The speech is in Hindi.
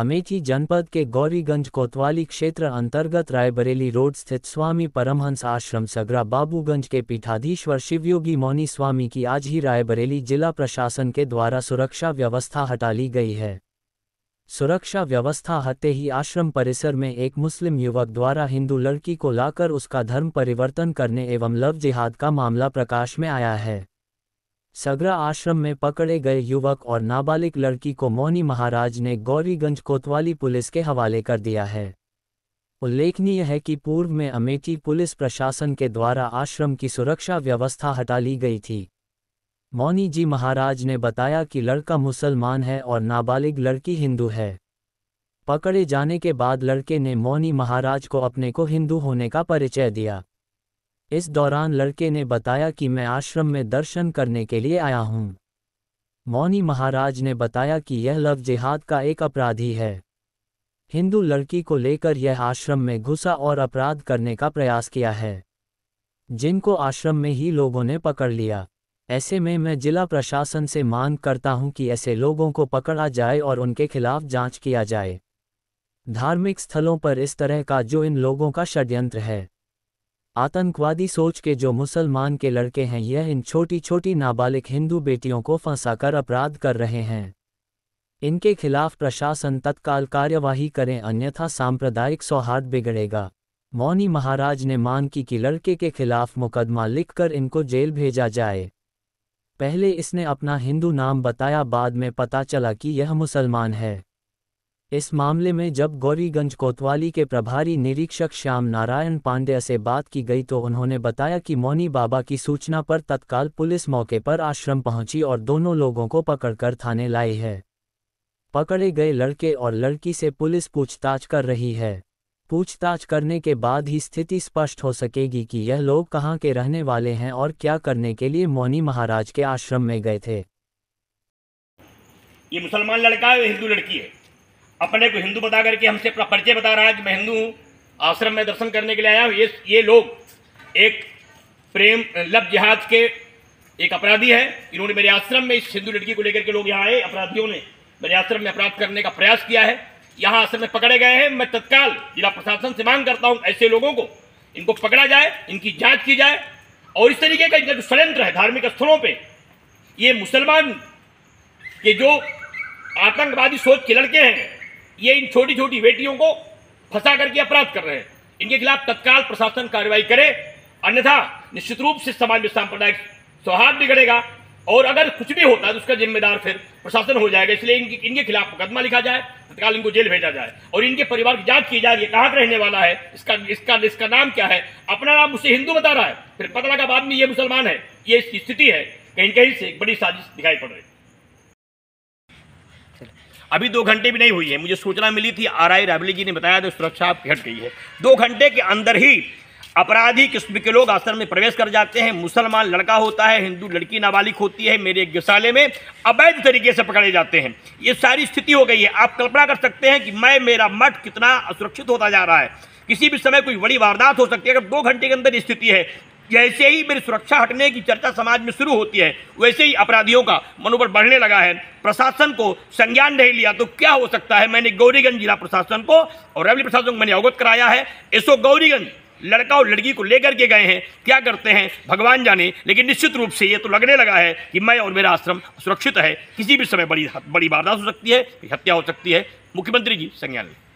अमेठी जनपद के गौरीगंज कोतवाली क्षेत्र अंतर्गत रायबरेली रोड स्थित स्वामी परमहंस आश्रम सगरा बाबूगंज के पीठाधीश्वर शिवयोगी मौनी स्वामी की आज ही रायबरेली जिला प्रशासन के द्वारा सुरक्षा व्यवस्था हटा ली गई है सुरक्षा व्यवस्था हटते ही आश्रम परिसर में एक मुस्लिम युवक द्वारा हिंदू लड़की को लाकर उसका धर्म परिवर्तन करने एवं लव जिहाद का मामला प्रकाश में आया है सगरा आश्रम में पकड़े गए युवक और नाबालिग लड़की को मौनी महाराज ने गौरीगंज कोतवाली पुलिस के हवाले कर दिया है उल्लेखनीय है कि पूर्व में अमेठी पुलिस प्रशासन के द्वारा आश्रम की सुरक्षा व्यवस्था हटा ली गई थी मौनी जी महाराज ने बताया कि लड़का मुसलमान है और नाबालिग लड़की हिंदू है पकड़े जाने के बाद लड़के ने मौनी महाराज को अपने को हिंदू होने का परिचय दिया इस दौरान लड़के ने बताया कि मैं आश्रम में दर्शन करने के लिए आया हूँ मौनी महाराज ने बताया कि यह लव जिहाद का एक अपराधी है हिंदू लड़की को लेकर यह आश्रम में घुसा और अपराध करने का प्रयास किया है जिनको आश्रम में ही लोगों ने पकड़ लिया ऐसे में मैं जिला प्रशासन से मांग करता हूं कि ऐसे लोगों को पकड़ा जाए और उनके खिलाफ जांच किया जाए धार्मिक स्थलों पर इस तरह का जो इन लोगों का षड्यंत्र है आतंकवादी सोच के जो मुसलमान के लड़के हैं यह इन छोटी छोटी नाबालिग हिंदू बेटियों को फंसाकर अपराध कर रहे हैं इनके खिलाफ प्रशासन तत्काल कार्यवाही करें अन्यथा सांप्रदायिक सौहार्द बिगड़ेगा मौनी महाराज ने मांग की कि लड़के के खिलाफ मुकदमा लिखकर इनको जेल भेजा जाए पहले इसने अपना हिंदू नाम बताया बाद में पता चला कि यह मुसलमान है इस मामले में जब गौरीगंज कोतवाली के प्रभारी निरीक्षक श्याम नारायण पांड्या से बात की गई तो उन्होंने बताया कि मौनी बाबा की सूचना पर तत्काल पुलिस मौके पर आश्रम पहुंची और दोनों लोगों को पकड़कर थाने लाई है पकड़े गए लड़के और लड़की से पुलिस पूछताछ कर रही है पूछताछ करने के बाद ही स्थिति स्पष्ट हो सकेगी कि यह लोग कहाँ के रहने वाले हैं और क्या करने के लिए मौनी महाराज के आश्रम में गए थे ये मुसलमान लड़का है हिंदू लड़की है अपने को हिंदू बता करके हमसे अपना परिचय बता रहा है कि मैं हिंदू हूँ आश्रम में दर्शन करने के लिए आया हूँ ये ये लोग एक प्रेम लव जहाज के एक अपराधी है इन्होंने मेरे आश्रम में इस हिंदू लड़की को लेकर के लोग यहाँ आए अपराधियों ने मेरे आश्रम में अपराध करने का प्रयास किया है यहाँ आश्रम में पकड़े गए हैं मैं तत्काल जिला प्रशासन से मांग करता हूँ ऐसे लोगों को इनको पकड़ा जाए इनकी जांच की जाए और इस तरीके का इनका जो षडयंत्र है धार्मिक स्थलों पर ये मुसलमान के जो आतंकवादी सोच के लड़के हैं ये इन छोटी छोटी बेटियों को फंसा करके अपराध कर रहे हैं इनके खिलाफ तत्काल प्रशासन कार्रवाई करे अन्यथा निश्चित रूप से समाज में सांप्रदायिक सौहार्द बिगड़ेगा और अगर कुछ भी होता है तो उसका जिम्मेदार फिर प्रशासन हो जाएगा इसलिए इनके इनके खिलाफ मुकदमा लिखा जाए तत्काल इनको जेल भेजा जाए और इनके परिवार की जांच की जाए ये कहां रहने वाला है इसका इसका इसका नाम क्या है अपना नाम उसे हिंदू बता रहा है फिर पता लगा बाद में ये मुसलमान है ये इसकी स्थिति है कहीं कहीं से बड़ी साजिश दिखाई पड़ रही है अभी दो घंटे भी नहीं हुई है मुझे सूचना मिली थी आर आई रावली जी ने बताया तो सुरक्षा घट गई है दो घंटे के अंदर ही अपराधी किस्म के लोग आश्रम में प्रवेश कर जाते हैं मुसलमान लड़का होता है हिंदू लड़की नाबालिग होती है मेरे गौशाले में अवैध तरीके से पकड़े जाते हैं ये सारी स्थिति हो गई है आप कल्पना कर सकते हैं कि मैं मेरा मठ कितना असुरक्षित होता जा रहा है किसी भी समय कोई बड़ी वारदात हो सकती है अगर दो घंटे के अंदर स्थिति है जैसे ही मेरी सुरक्षा हटने की चर्चा समाज में शुरू होती है वैसे ही अपराधियों का मनोबल बढ़ने लगा है प्रशासन को संज्ञान नहीं लिया तो क्या हो सकता है मैंने गौरीगंज जिला प्रशासन को और रेवली प्रशासन को मैंने अवगत कराया है एसओ गौरीगंज लड़का और लड़की को लेकर के गए हैं क्या करते हैं भगवान जाने लेकिन निश्चित रूप से ये तो लगने लगा है कि मैं और मेरा आश्रम सुरक्षित है किसी भी समय बड़ी बड़ी वारदात हो सकती है हत्या हो सकती है मुख्यमंत्री जी संज्ञान लें